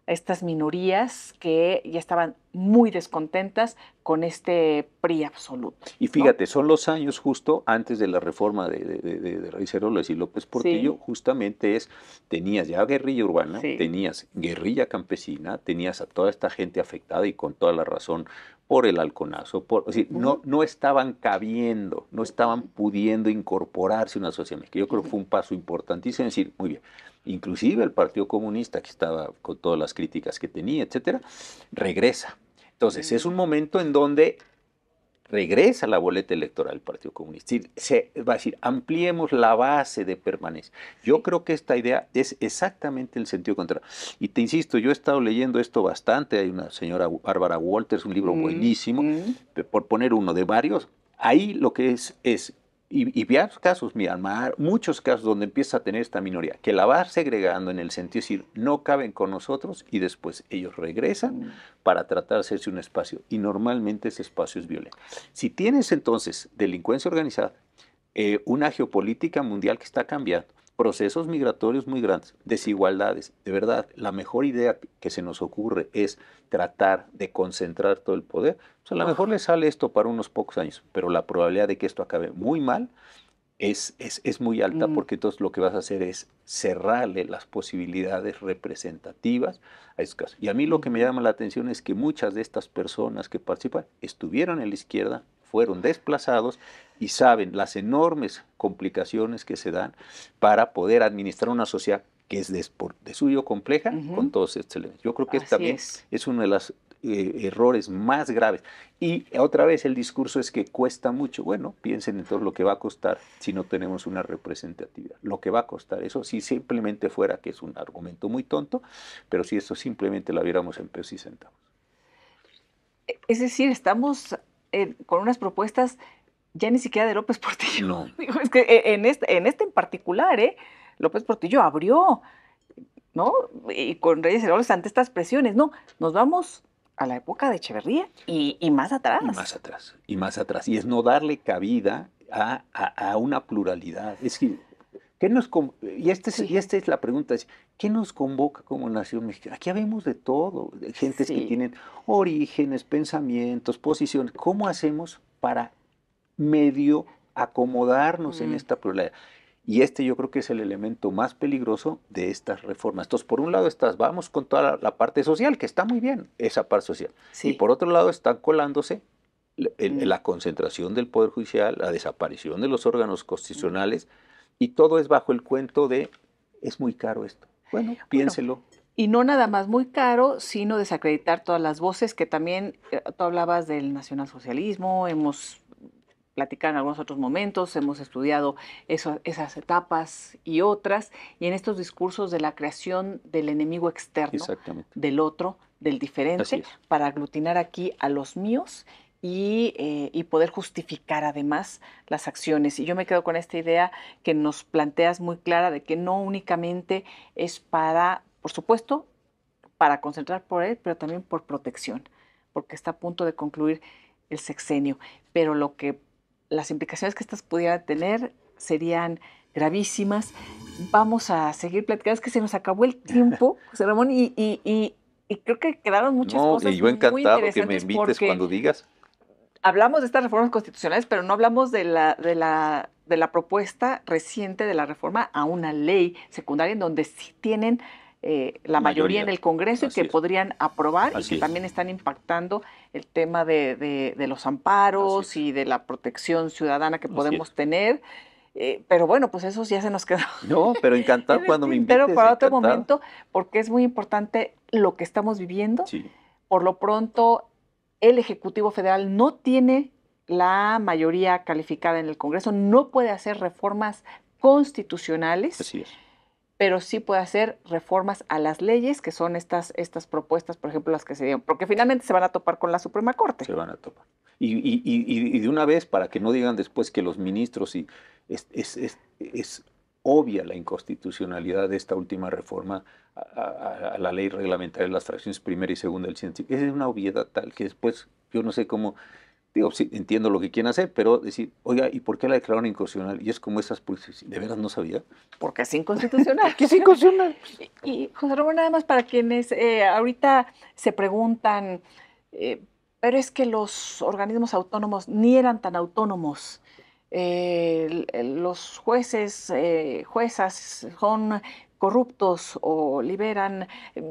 a estas minorías que ya estaban muy descontentas con este PRI absoluto. Y fíjate, son los años justo antes de la reforma de, de, de, y López Portillo, justamente es, tenías ya guerrilla urbana, tenías guerrilla campesina, tenías a toda esta gente afectada y con toda la razón por el halconazo, por, no, no estaban cabiendo, no estaban pudiendo incorporarse a una sociedad mexicana. Yo creo que fue un paso importantísimo, es decir, muy bien, inclusive el Partido Comunista, que estaba con todas las críticas que tenía, etcétera, regresa. Entonces, es mm. un momento en donde regresa la boleta electoral del Partido Comunista. Se va a decir, ampliemos la base de permanencia. Yo creo que esta idea es exactamente el sentido contrario. Y te insisto, yo he estado leyendo esto bastante. Hay una señora Bárbara Walters, un libro buenísimo, por poner uno de varios. Ahí lo que es es y, y casos, Myanmar, muchos casos donde empieza a tener esta minoría, que la va segregando en el sentido de decir, no caben con nosotros y después ellos regresan mm. para tratar de hacerse un espacio. Y normalmente ese espacio es violento. Si tienes entonces delincuencia organizada, eh, una geopolítica mundial que está cambiando, procesos migratorios muy grandes, desigualdades. De verdad, la mejor idea que se nos ocurre es tratar de concentrar todo el poder. a lo mejor le sale esto para unos pocos años, pero la probabilidad de que esto acabe muy mal es, es, es muy alta porque entonces lo que vas a hacer es cerrarle las posibilidades representativas a esos casos. Y a mí lo que me llama la atención es que muchas de estas personas que participan estuvieron en la izquierda, fueron desplazados y saben las enormes complicaciones que se dan para poder administrar una sociedad que es de, suyo compleja con todos estos elementos. Yo creo que este también es. uno de los eh, errores más graves. Y otra vez el discurso es que cuesta mucho. Bueno, piensen en todo lo que va a costar si no tenemos una representatividad. Lo que va a costar eso, si simplemente fuera, que es un argumento muy tonto, pero si eso simplemente la viéramos en pesos y centavos. Es decir, estamos con unas propuestas ya ni siquiera de López Portillo. No. es que eh, en este, en este en particular, ¿eh? López Portillo abrió, ¿no? Y con Reyes Heroles ante estas presiones. No, nos vamos a la época de Echeverría y, más atrás. Y más atrás, y más atrás. Y es no darle cabida a, a una pluralidad. Es que nos y, este y esta es la pregunta, ¿qué nos convoca como nación mexicana? Aquí habemos de todo, de gentes que tienen orígenes, pensamientos, posiciones. ¿Cómo hacemos para medio acomodarnos en mm. esta pluralidad? Y este yo creo que es el elemento más peligroso de estas reformas. Entonces, por un lado estás, vamos con toda la, parte social, que está muy bien, esa parte social. Y por otro lado están colándose mm. la, concentración del Poder Judicial, la desaparición de los órganos constitucionales. Y todo es bajo el cuento de, es muy caro esto. Bueno, piénselo. y no nada más muy caro, sino desacreditar todas las voces que también, eh, tú hablabas del nacionalsocialismo, hemos platicado en algunos otros momentos, hemos estudiado esas etapas y otras, y en estos discursos de la creación del enemigo externo, del otro, del diferente, para aglutinar aquí a los míos eh, y, poder justificar además las acciones. Y yo me quedo con esta idea que nos planteas muy clara de que no únicamente es para, por supuesto, para concentrar por él, pero también por protección, porque está a punto de concluir el sexenio. Pero lo que las implicaciones que estas pudieran tener serían gravísimas. Vamos a seguir platicando. Es que se nos acabó el tiempo, José Ramón, y, creo que quedaron muchas no, cosas. Y yo encantado que me invites cuando digas hablamos de estas reformas constitucionales, pero no hablamos de la, de la, de la propuesta reciente de la reforma a una ley secundaria en donde sí tienen eh, la mayoría, en el Congreso y que podrían aprobar y que también están impactando el tema de, los amparos y de la protección ciudadana que podemos tener. Eh, pero bueno, pues eso ya se nos quedó. No, pero encantado cuando me invites. Pero para otro momento, porque es muy importante lo que estamos viviendo. Por lo pronto, el Ejecutivo Federal no tiene la mayoría calificada en el Congreso, no puede hacer reformas constitucionales. pero sí puede hacer reformas a las leyes, que son estas, estas propuestas, por ejemplo, las que se dieron, porque finalmente se van a topar con la Suprema Corte. Se van a topar. Y, de una vez, para que no digan después que los ministros y es, es obvia la inconstitucionalidad de esta última reforma a, la ley reglamentaria de las fracciones primera y segunda del científico. Es una obviedad tal que después yo no sé cómo, digo, sí, entiendo lo que quieren hacer, pero decir, oiga, ¿y por qué la declararon inconstitucional? Y es como esas, pues, ¿de veras no sabía? Porque es inconstitucional. ¿Qué es inconstitucional. y, José Ramón, nada más para quienes eh, ahorita se preguntan, eh, pero es que los organismos autónomos ni eran tan autónomos eh, los jueces, eh, juezas son corruptos o liberan mm,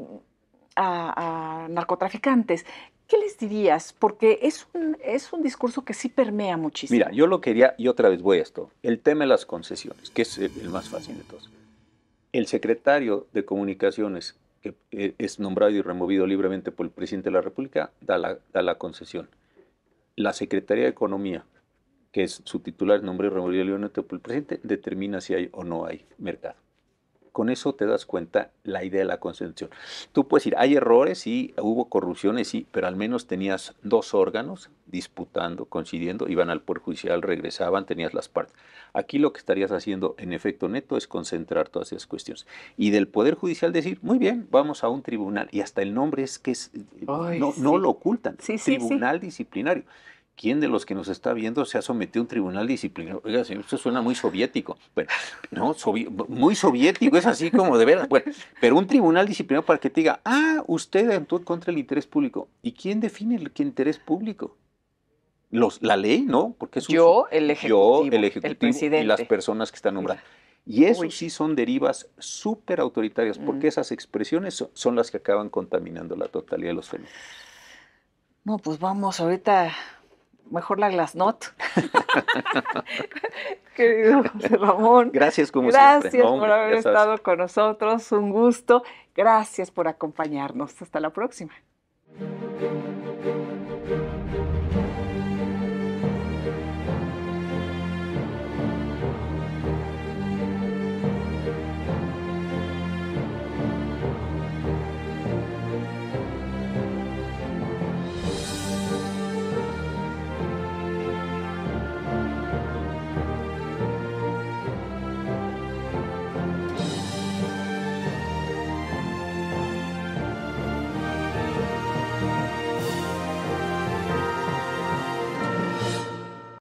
a, narcotraficantes. ¿Qué les dirías? Porque es un, es un discurso que sí permea muchísimo. Mira, yo lo quería, y otra vez voy a esto, el tema de las concesiones, que es el más fácil de todos. El secretario de Comunicaciones, que eh, es nombrado y removido libremente por el presidente de la República, da la concesión. La Secretaría de Economía, que es su titular, nombre Ramón León el presidente, determina si hay o no hay mercado. Con eso te das cuenta la idea de la concentración. Tú puedes decir, hay errores, sí, hubo corrupciones, sí, pero al menos tenías dos órganos disputando, coincidiendo, iban al Poder Judicial, regresaban, tenías las partes. Aquí lo que estarías haciendo en efecto neto es concentrar todas esas cuestiones. Y del Poder Judicial decir, muy bien, vamos a un tribunal. Y hasta el nombre es que no, lo ocultan, tribunal disciplinario. ¿quién de los que nos está viendo se ha sometido a un tribunal disciplinario? Oiga, señor, suena muy soviético. Bueno, no, muy soviético, es así como de verdad. pero un tribunal disciplinario para que te diga, ah, usted actuó contra el interés público. ¿Y quién define el interés público? Los, la ley, ¿no? Porque yo, el ejecutivo, yo, el ejecutivo presidente. y las personas que están nombradas. Y eso sí son derivas súper autoritarias, porque esas expresiones son las que acaban contaminando la totalidad de los fenómenos. No, pues vamos ahorita mejor la Glasnot. Querido José Ramón. Gracias, Gracias por haber estado con nosotros. Un gusto. Gracias por acompañarnos. Hasta la próxima.